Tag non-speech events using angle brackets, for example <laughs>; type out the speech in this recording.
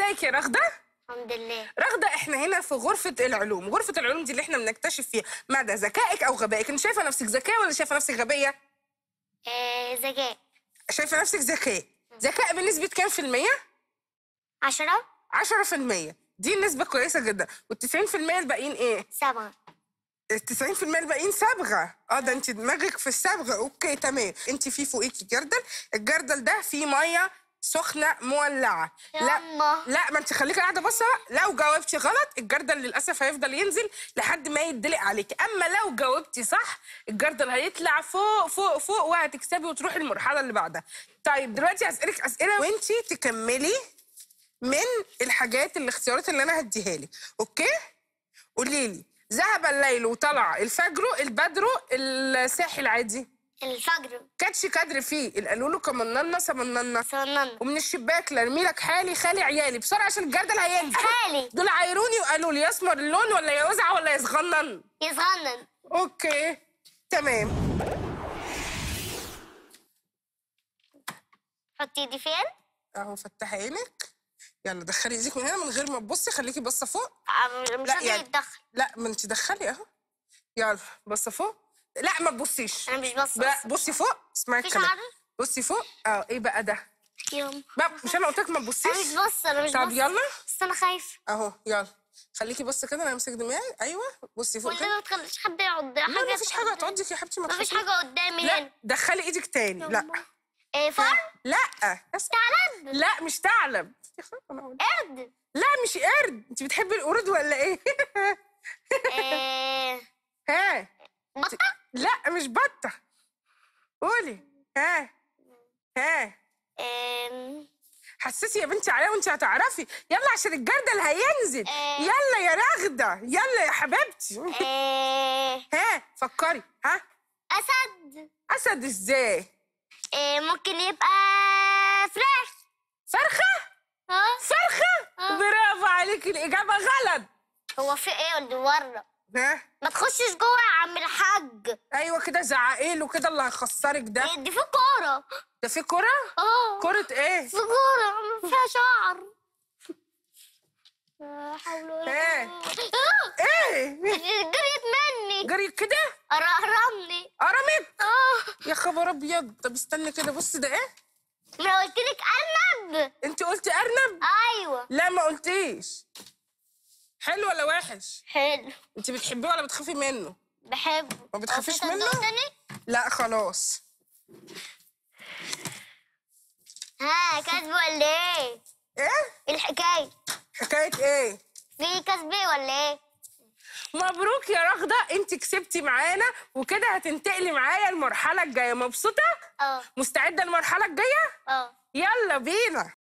ازيك يا رغده الحمد لله رغده احنا هنا في غرفه العلوم غرفه العلوم دي اللي احنا بنكتشف فيها مدى ذكائك او غبائك انت شايفه نفسك ذكيه ولا شايفه نفسك غبيه آه ذكاء شايفه نفسك ذكيه ذكاء بنسبه كام في الميه 10 10% دي النسبه كويسه جدا وال90% الباقيين ايه سبعه ال 90% الباقيين صبغة اه ده انت دماغك في الصبغة اوكي تمام انت في فوقيكي جردل الجردل ده فيه ميه سخنه مولعه لا لا ما انت خليكي قاعده بصه لو جاوبتي غلط الجردل للاسف هيفضل ينزل لحد ما يتدلق عليك اما لو جاوبتي صح الجردل هيطلع فوق فوق فوق وهتكسبي وتروحي المرحله اللي بعدها طيب دلوقتي هسالك اسئله وانت تكملي من الحاجات الاختيارات اللي انا هديها لك اوكي قولي لي ذهب الليل وطلع الفجر البدر الساحل عادي الفجر كاتش كادر فيه اللي قالوا له كمننا سمننا سمننا ومن الشباك لارمي لك حالي خالي عيالي بسرعه عشان الجردل هينزل حالي دول عايروني وقالوا لي يسمر اللون ولا يوزع ولا يصغنن يصغنن اوكي تمام حطي ايدي فين اهو فتحي عينك يلا دخلي ايديك من هنا من غير ما تبصي خليكي باصه فوق مش لا يعني تدخلي لا ما انت دخلي اهو يلا باصه فوق لا ما تبصيش انا مش بص بصي فوق اسمعي كده بصي فوق اه ايه بقى ده يوم بقى مش انا قلت لك ما تبصيش انا مش بص انا مش طب يلا بس انا خايفه اهو يلا خليكي بص كده انا امسك دماغي ايوه بصي فوق كده ما تخليش حد يعض حاجه ما فيش حاجه هتعضك يا حبيبتي ما فيش حاجه قدامي لا يعني. دخلي ايدك تاني لا ايه فر لا ثعلب لا مش ثعلب قرد لا مش قرد انت بتحبي القرود ولا ايه <laughs> ها إيه، إيه. ها أم... حسسي يا بنتي عليا وانت هتعرفي يلا عشان الجردل هينزل إيه. يلا يا رغده يلا يا حبيبتي ها فكري ها اسد اسد ازاي ممكن يبقى فرخ فرخه ها فرخه برافو عليكي الاجابه غلط هو في ايه اللي ورا ما تخشش جوه يا عم الحاج ايوه كده زعقي له كده اللي هيخسرك ده إيه، دي في كوره ده في كوره؟ اه كوره ايه؟ في كوره فيها شعر حول ايه؟ ايه؟ جريت مني جريت كده؟ قرمني قرمت؟ اه يا خبر ابيض طب استنى كده بص ده ايه؟ ما قلت لك ارنب انت قلتي ارنب؟ ايوه لا ما قلتيش حلو ولا وحش؟ حلو انت بتحبيه ولا بتخافي منه؟ بحبه ما بتخافيش منه؟ تاني؟ لا خلاص ها كذب ولا ايه؟ ايه؟ الحكاية حكاية ايه؟ في كسب ولا ايه؟ مبروك يا رغدة انت كسبتي معانا وكده هتنتقلي معايا المرحلة الجاية مبسوطة؟ اه مستعدة المرحلة الجاية؟ اه يلا بينا